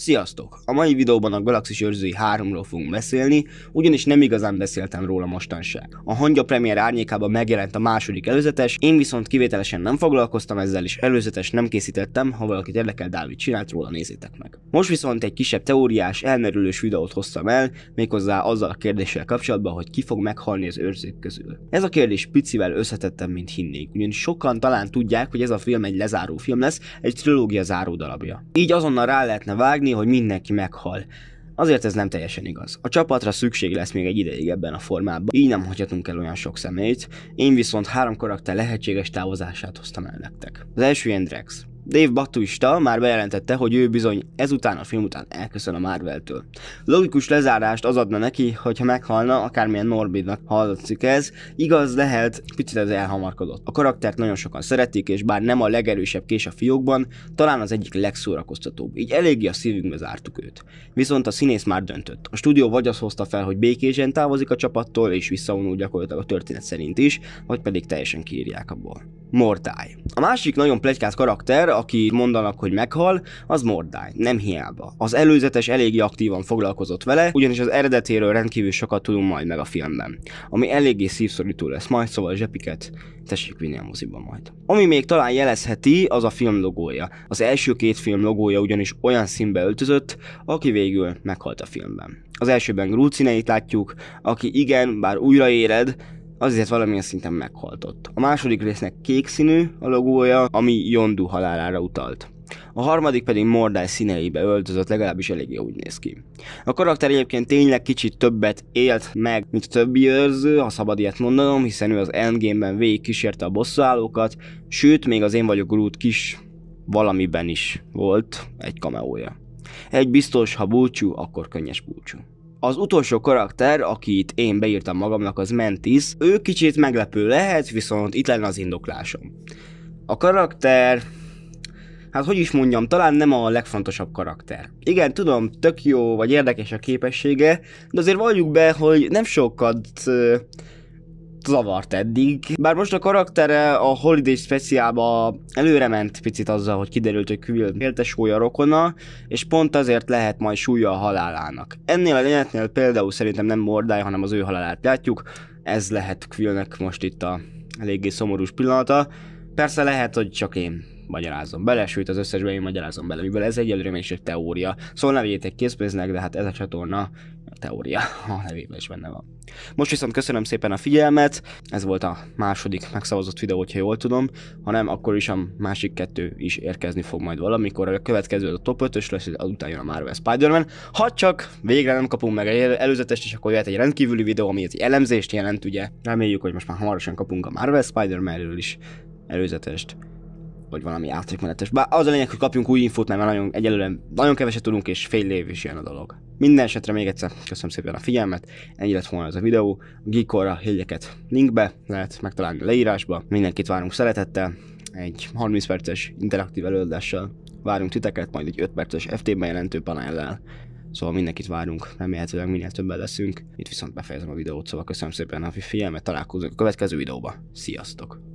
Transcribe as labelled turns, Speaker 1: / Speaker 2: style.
Speaker 1: Sziasztok! A mai videóban a Galaxis őrzői 3-ról fogunk beszélni, ugyanis nem igazán beszéltem róla mostanság. A hangya premier árnyékában megjelent a második előzetes, én viszont kivételesen nem foglalkoztam ezzel, és előzetes nem készítettem, ha valakit érdekel, Dávid csinált róla, nézzétek meg. Most viszont egy kisebb teóriás, elmerülős videót hoztam el, méghozzá azzal a kérdéssel kapcsolatban, hogy ki fog meghalni az őrzők közül. Ez a kérdés picivel összetettem, mint hinnék, ugyanis sokan talán tudják, hogy ez a film egy lezáró film lesz, egy trilógia záró darabja. Így azonnal rá lehetne vágni, hogy mindenki meghal. Azért ez nem teljesen igaz. A csapatra szükség lesz még egy ideig ebben a formában, így nem hagyhatunk el olyan sok személyt, én viszont három karakter lehetséges távozását hoztam el nektek. Az első ilyen Drex. Dave Batuista már bejelentette, hogy ő bizony ezután a film után elköszön a Marveltől. Logikus lezárást az adna neki, hogyha meghalna, akármilyen morbidnak hallatszik ez, igaz lehet, picit ez elhamarkodott. A karaktert nagyon sokan szeretik, és bár nem a legerősebb kés a fiókban, talán az egyik legszórakoztatóbb, így eléggé a szívünkbe zártuk őt. Viszont a színész már döntött. A stúdió vagy azt hozta fel, hogy békésen távozik a csapattól, és visszavonul gyakorlatilag a történet szerint is, vagy pedig teljesen kiírják abból. Mortály. A másik nagyon plegykáz karakter, aki mondanak, hogy meghal, az Mordány, nem hiába. Az előzetes eléggé aktívan foglalkozott vele, ugyanis az eredetéről rendkívül sokat tudunk majd meg a filmben. Ami eléggé szívszorító lesz majd, szóval zsepiket tessék vinni a moziba majd. Ami még talán jelezheti, az a film logója. Az első két film logója ugyanis olyan színbe öltözött, aki végül meghalt a filmben. Az elsőben Grúcineit látjuk, aki igen, bár újraéred, azért valamilyen szinten meghaltott. A második résznek kék színű a logója, ami Yondu halálára utalt. A harmadik pedig Mordai színeibe öltözött, legalábbis eléggé úgy néz ki. A karakter egyébként tényleg kicsit többet élt meg, mint a többi őrző, ha szabad ilyet mondanom, hiszen ő az endgame-ben végig kísérte a bosszúállókat, sőt, még az Én vagyok Groot kis valamiben is volt egy kameója. Egy biztos, ha búcsú, akkor könnyes búcsú. Az utolsó karakter, akit én beírtam magamnak, az Mentis. Ő kicsit meglepő lehet, viszont itt lenne az indoklásom. A karakter... Hát hogy is mondjam, talán nem a legfontosabb karakter. Igen, tudom, tök jó vagy érdekes a képessége, de azért valljuk be, hogy nem sokat zavart eddig. Bár most a karaktere a Holiday speciálba előre ment picit azzal, hogy kiderült, hogy Quill élte súlya rokona, és pont azért lehet majd súlya a halálának. Ennél a lényetnél például szerintem nem mordája, hanem az ő halálát látjuk, ez lehet Quillnek most itt a eléggé szomorús pillanata. Persze lehet, hogy csak én magyarázom bele, sőt az összesben én magyarázom bele, mivel ez egyelőre még csak teória. Szóval ne vegyétek készpénznek, de hát ez a csatorna a teória, a nevében is benne van. Most viszont köszönöm szépen a figyelmet, ez volt a második megszavazott videó, ha jól tudom, ha nem, akkor is a másik kettő is érkezni fog majd valamikor, a következő a top 5-ös lesz, utána jön a Marvel Spider-Man, ha csak végre nem kapunk meg egy előzetest, és akkor jöhet egy rendkívüli videó, ami egy elemzést jelent, ugye. Reméljük, hogy most már hamarosan kapunk a Marvel Spider-Man-ről is előzetest vagy valami játékmenetes. Bár az a lényeg, hogy kapjunk új infót, mert már nagyon, egyelőre nagyon keveset tudunk, és fél év is ilyen a dolog. Minden esetre még egyszer köszönöm szépen a figyelmet, ennyi lett volna ez a videó. A Geekorra hegyeket linkbe lehet megtalálni a leírásba. Mindenkit várunk szeretettel, egy 30 perces interaktív előadással várunk titeket, majd egy 5 perces FT jelentő panellel. Szóval mindenkit várunk, remélhetőleg minél többen leszünk. Itt viszont befejezem a videót, szóval köszönöm szépen a figyelmet, találkozunk a következő videóba. Sziasztok!